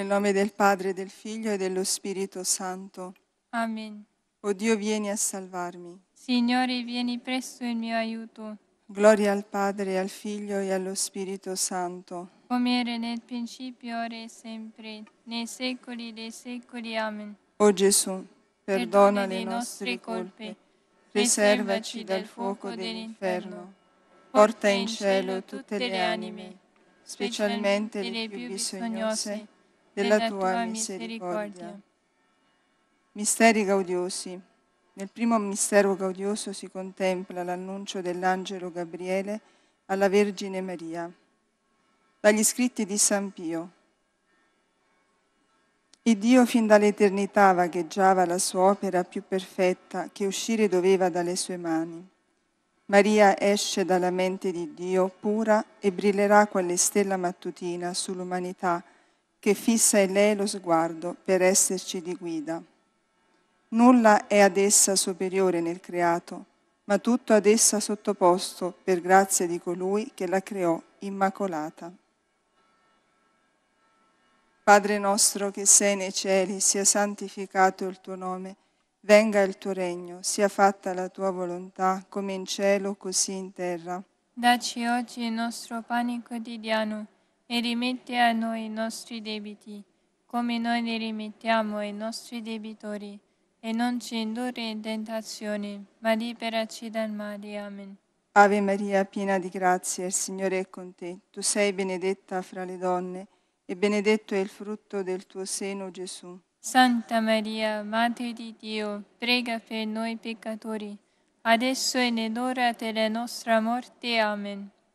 Nel nome del Padre, del Figlio e dello Spirito Santo. Amen. O Dio, vieni a salvarmi. Signore, vieni presto in mio aiuto. Gloria al Padre, al Figlio e allo Spirito Santo. Come era nel principio, ora e sempre, nei secoli dei secoli. Amen. O Gesù, perdona, le nostre colpe. riservaci dal fuoco dell'inferno. Porta in cielo tutte le anime, specialmente le più bisognose della tua misericordia. Misteri gaudiosi. Nel primo mistero gaudioso si contempla l'annuncio dell'angelo Gabriele alla Vergine Maria. Dagli scritti di San Pio. Il Dio fin dall'eternità vagheggiava la sua opera più perfetta che uscire doveva dalle sue mani. Maria esce dalla mente di Dio pura e brillerà quale stella mattutina sull'umanità che fissa in lei lo sguardo per esserci di guida. Nulla è ad essa superiore nel creato, ma tutto ad essa sottoposto per grazia di colui che la creò immacolata. Padre nostro che sei nei cieli, sia santificato il tuo nome, venga il tuo regno, sia fatta la tua volontà, come in cielo, così in terra. Daci oggi il nostro pane quotidiano e rimetti a noi i nostri debiti, come noi ne rimettiamo ai nostri debitori, e non ci indurre in tentazione, ma liberaci dal male. Amen. Ave Maria, piena di grazia, il Signore è con te. Tu sei benedetta fra le donne, e benedetto è il frutto del tuo seno, Gesù. Santa Maria, Madre di Dio, prega per noi peccatori, adesso e nell'ora della nostra morte. Amen.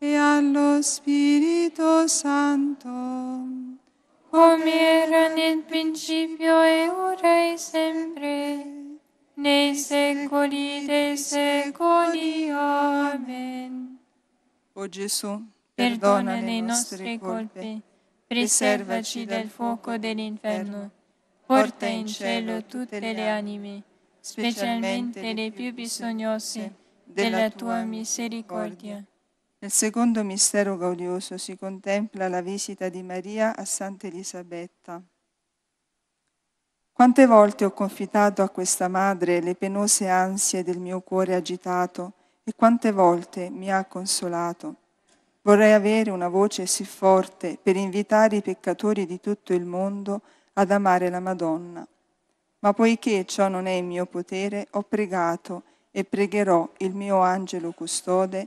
e allo Spirito Santo, come era nel principio e ora e sempre, nei secoli dei secoli. Amen. O Gesù, perdona, perdona le nostre colpe, colpe preservaci dal fuoco dell'inferno, porta in cielo tutte le anime, specialmente le più bisognose della tua misericordia. Nel secondo mistero gaudioso si contempla la visita di Maria a Santa Elisabetta. Quante volte ho confidato a questa madre le penose ansie del mio cuore agitato e quante volte mi ha consolato. Vorrei avere una voce sì forte per invitare i peccatori di tutto il mondo ad amare la Madonna. Ma poiché ciò non è in mio potere, ho pregato e pregherò il mio angelo custode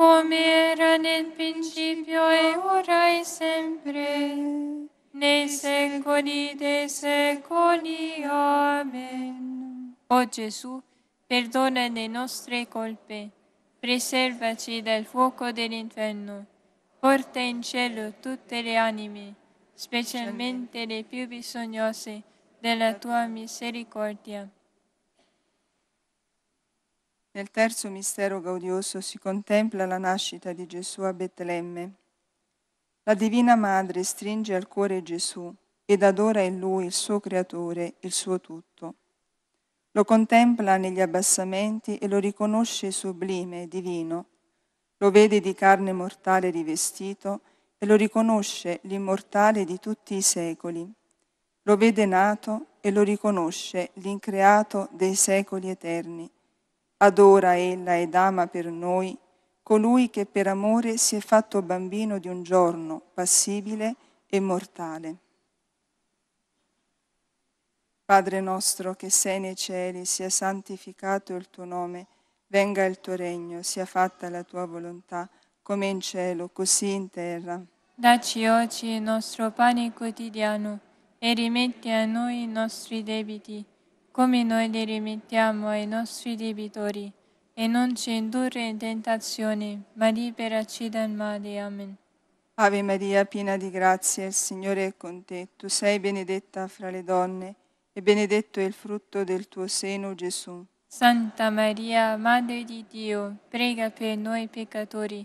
come era nel principio e ora e sempre, nei secoli dei secoli. Amen. O Gesù, perdona le nostre colpe, preservaci dal fuoco dell'inferno, porta in cielo tutte le anime, specialmente le più bisognose della tua misericordia. Nel terzo mistero gaudioso si contempla la nascita di Gesù a Betlemme. La Divina Madre stringe al cuore Gesù ed adora in lui il suo creatore, il suo tutto. Lo contempla negli abbassamenti e lo riconosce sublime, divino. Lo vede di carne mortale rivestito e lo riconosce l'immortale di tutti i secoli. Lo vede nato e lo riconosce l'increato dei secoli eterni Adora ella ed ama per noi colui che per amore si è fatto bambino di un giorno, passibile e mortale. Padre nostro che sei nei cieli, sia santificato il tuo nome, venga il tuo regno, sia fatta la tua volontà, come in cielo, così in terra. Dacci oggi il nostro pane quotidiano e rimetti a noi i nostri debiti come noi li rimettiamo ai nostri debitori, e non ci indurre in tentazione, ma liberaci dal male. Amen. Ave Maria, piena di grazia, il Signore è con te. Tu sei benedetta fra le donne, e benedetto è il frutto del tuo seno, Gesù. Santa Maria, Madre di Dio, prega per noi peccatori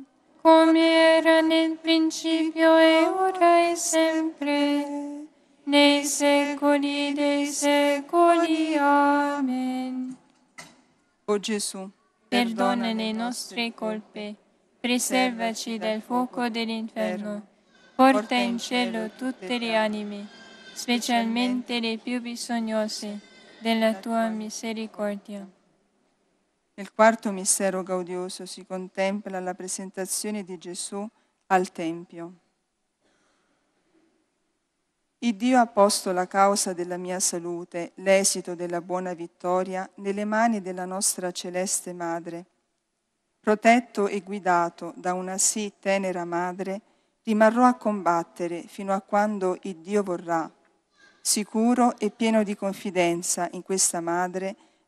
come era nel principio e ora e sempre, nei secoli dei secoli. Amen. O Gesù, perdona le nostre colpe, preservaci dal fuoco dell'inferno, porta in cielo tutte le anime, specialmente le più bisognose della tua misericordia. Nel quarto mistero gaudioso si contempla la presentazione di Gesù al Tempio. Il Dio ha posto la causa della mia salute, l'esito della buona vittoria, nelle mani della nostra celeste Madre. Protetto e guidato da una sì tenera Madre, rimarrò a combattere fino a quando il Dio vorrà. Sicuro e pieno di confidenza in questa Madre,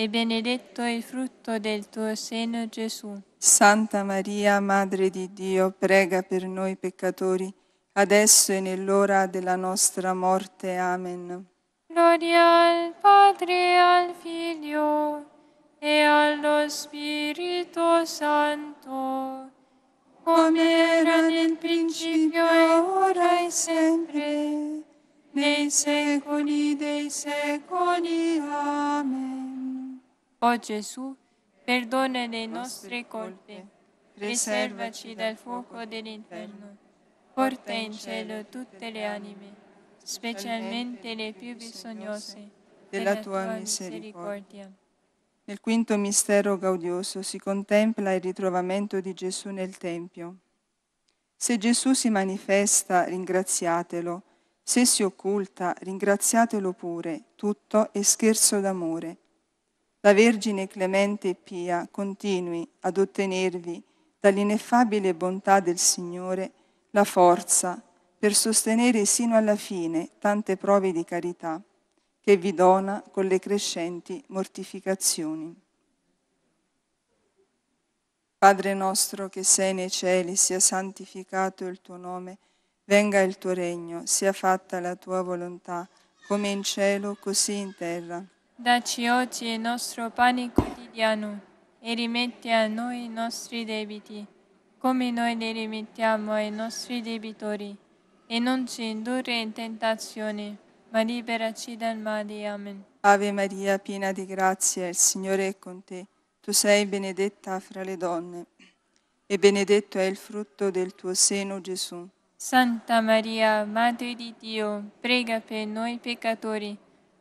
e benedetto il frutto del tuo seno, Gesù. Santa Maria, Madre di Dio, prega per noi peccatori, adesso e nell'ora della nostra morte. Amen. Gloria al Padre, al Figlio e allo Spirito Santo, come era nel principio e ora e sempre, nei secoli dei secoli. Amen. O Gesù, perdona le nostre colpe, riservaci dal fuoco dell'inferno, porta in cielo tutte le anime, specialmente le più bisognose della tua misericordia. Nel quinto mistero gaudioso si contempla il ritrovamento di Gesù nel Tempio. Se Gesù si manifesta, ringraziatelo. Se si occulta, ringraziatelo pure. Tutto è scherzo d'amore la Vergine clemente e pia continui ad ottenervi dall'ineffabile bontà del Signore la forza per sostenere sino alla fine tante prove di carità che vi dona con le crescenti mortificazioni. Padre nostro che sei nei cieli, sia santificato il tuo nome, venga il tuo regno, sia fatta la tua volontà, come in cielo, così in terra. Daci oggi il nostro pane quotidiano e rimetti a noi i nostri debiti, come noi li rimettiamo ai nostri debitori. E non ci indurre in tentazione, ma liberaci dal male. Amen. Ave Maria, piena di grazia, il Signore è con te. Tu sei benedetta fra le donne, e benedetto è il frutto del tuo seno, Gesù. Santa Maria, Madre di Dio, prega per noi peccatori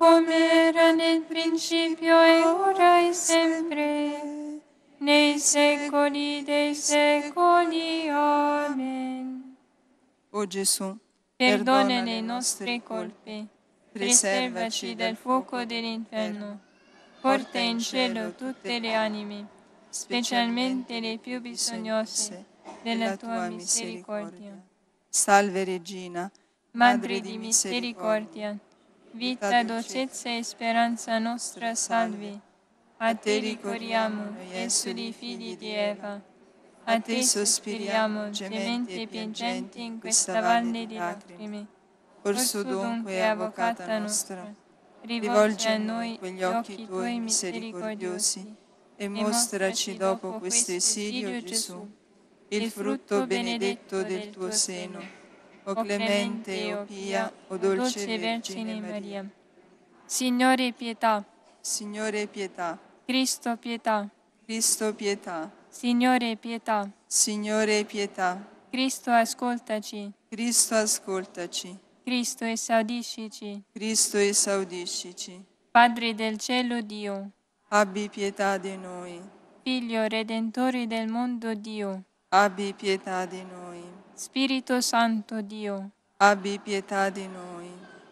come era nel principio e ora e sempre, nei secoli dei secoli. Amen. O Gesù, perdona i nostri colpi, preservaci dal fuoco dell'inferno, porta in cielo tutte le anime, specialmente le più bisognose della tua misericordia. Salve Regina, Madre di misericordia vita, dolcezza e speranza nostra, salvi. A te ricorriamo, di figli di Eva. A te sospiriamo, gementi e piangenti, in questa valle di lacrime. Orso dunque, avvocata nostra, rivolge a noi quegli occhi tuoi misericordiosi e mostraci dopo questo esilio, Gesù, il frutto benedetto del tuo seno o clemente, o pia, o dolce Vergine Maria. Signore pietà. Signore pietà. Cristo pietà. Cristo pietà. Signore pietà. Signore pietà. Cristo ascoltaci. Cristo ascoltaci. Cristo esaudiscici. Cristo esaudiscici. Padre del cielo Dio. Abbi pietà di noi. Figlio redentore del mondo Dio. Abbi pietà di noi. Spirito Santo Dio, abbi pietà di noi.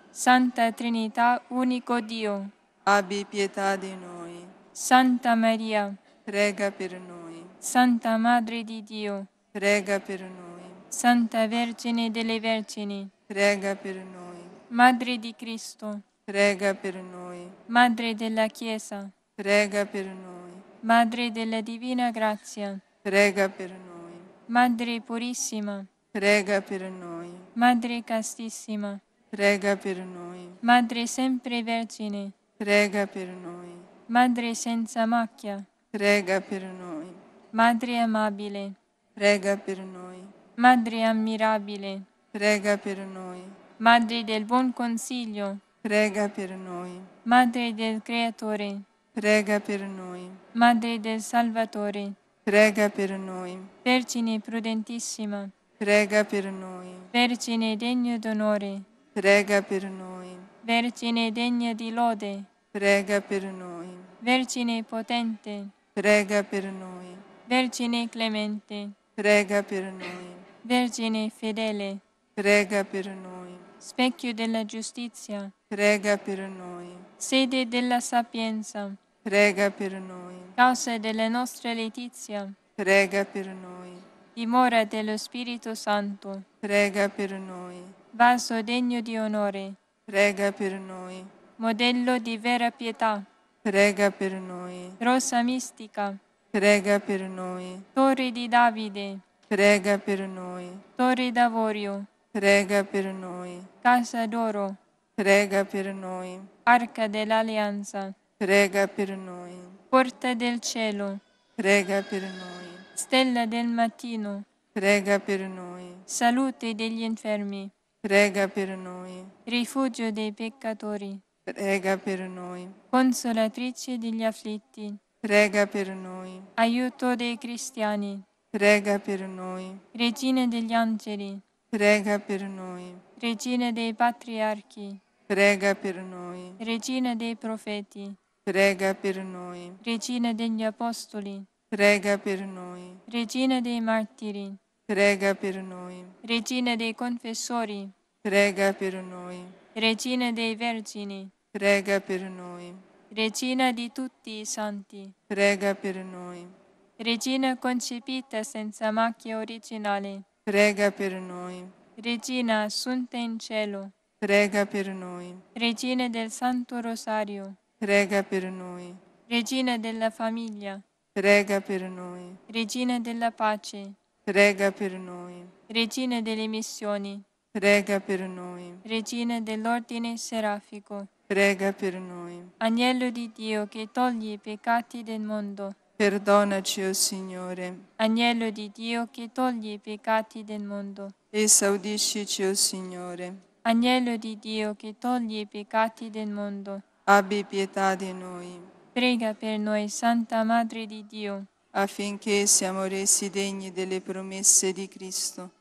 Santa Trinità, unico Dio, abbi pietà di noi. Santa Maria, prega per noi. Santa Madre di Dio, prega per noi. Santa Vergine delle Vergini, prega per noi. Madre di Cristo, prega per noi. Madre della Chiesa, prega per noi. Madre della Divina Grazia, prega per noi. Madre Purissima, Prega per noi. Madre castissima. Prega per noi. Madre sempre vergine. Prega per noi. Madre senza macchia. Prega per noi. Madre amabile. Prega per noi. Madre ammirabile. Prega per noi. Madre del buon consiglio. Prega per noi. Madre del Creatore. Prega per noi. Madre del Salvatore. Prega per noi. Vergine prudentissima Prega per noi. Vergine degna d'onore. Prega per noi. Vergine degna di lode. Prega per noi. Vergine potente. Prega per noi. Vergine clemente. Prega per noi. Vergine fedele. Prega per noi. Specchio della giustizia. Prega per noi. Sede della sapienza. Prega per noi. Causa della nostra letizia. Prega per noi dimora dello Spirito Santo. Prega per noi. Vaso degno di onore. Prega per noi. Modello di vera pietà. Prega per noi. Rosa mistica. Prega per noi. Torre di Davide. Prega per noi. Torre d'avorio. Prega per noi. Casa d'oro. Prega per noi. Arca dell'alleanza. Prega per noi. Porta del cielo. Prega per noi. Stella del mattino, prega per noi. Salute degli infermi, prega per noi. Rifugio dei peccatori, prega per noi. Consolatrice degli afflitti, prega per noi. Aiuto dei cristiani, prega per noi. Regina degli angeli, prega per noi. Regina dei patriarchi, prega per noi. Regina dei profeti, prega per noi. Regina degli apostoli, Prega per noi. Regina dei martiri. Prega per noi. Regina dei confessori. Prega per noi. Regina dei vergini. Prega per noi. Regina di tutti i santi. Prega per noi. Regina concepita senza macchia originale. Prega per noi. Regina assunta in cielo. Prega per noi. Regina del Santo Rosario. Prega per noi. Regina della famiglia prega per noi. Regina della pace, prega per noi. Regina delle missioni, prega per noi. Regina dell'ordine serafico, prega per noi. Agnello di Dio che toglie i peccati del mondo, perdonaci, o oh Signore. Agnello di Dio che toglie i peccati del mondo, esaudiscici, o oh Signore. Agnello di Dio che toglie i peccati del mondo, abbi pietà di noi prega per noi, Santa Madre di Dio, affinché siamo resi degni delle promesse di Cristo.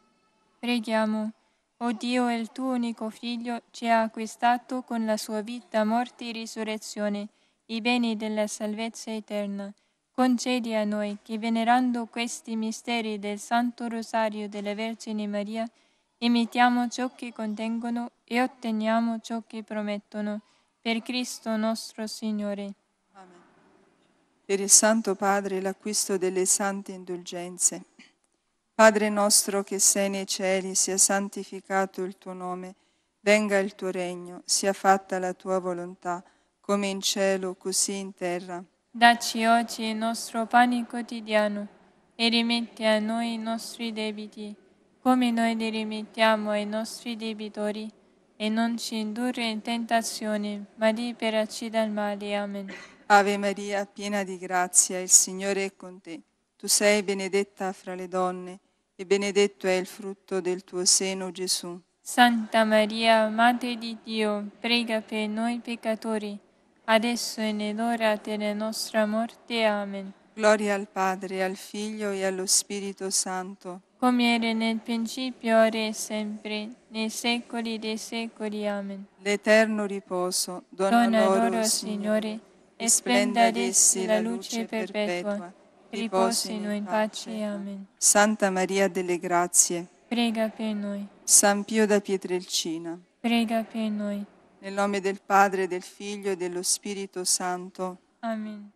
Preghiamo, o Dio, il tuo unico Figlio, ci ha acquistato con la sua vita, morte e risurrezione i beni della salvezza eterna. Concedi a noi che, venerando questi misteri del Santo Rosario della Vergine Maria, imitiamo ciò che contengono e otteniamo ciò che promettono. Per Cristo nostro Signore per il Santo Padre l'acquisto delle sante indulgenze. Padre nostro che sei nei cieli, sia santificato il tuo nome, venga il tuo regno, sia fatta la tua volontà, come in cielo, così in terra. Dacci oggi il nostro pane quotidiano e rimetti a noi i nostri debiti, come noi li rimettiamo ai nostri debitori, e non ci indurre in tentazione, ma liberaci dal male. Amen. Ave Maria, piena di grazia, il Signore è con te. Tu sei benedetta fra le donne e benedetto è il frutto del tuo seno, Gesù. Santa Maria, Madre di Dio, prega per noi peccatori, adesso e nell'ora della nostra morte. Amen. Gloria al Padre, al Figlio e allo Spirito Santo. Come era nel principio, ora e sempre, nei secoli dei secoli. Amen. L'eterno riposo, dona, dona loro, loro, Signore, Signore e splenda ad essi la luce perpetua. Riposino in pace. Amen. Santa Maria delle Grazie, prega per noi. San Pio da Pietrelcina, prega per noi. Nel nome del Padre, del Figlio e dello Spirito Santo. Amen.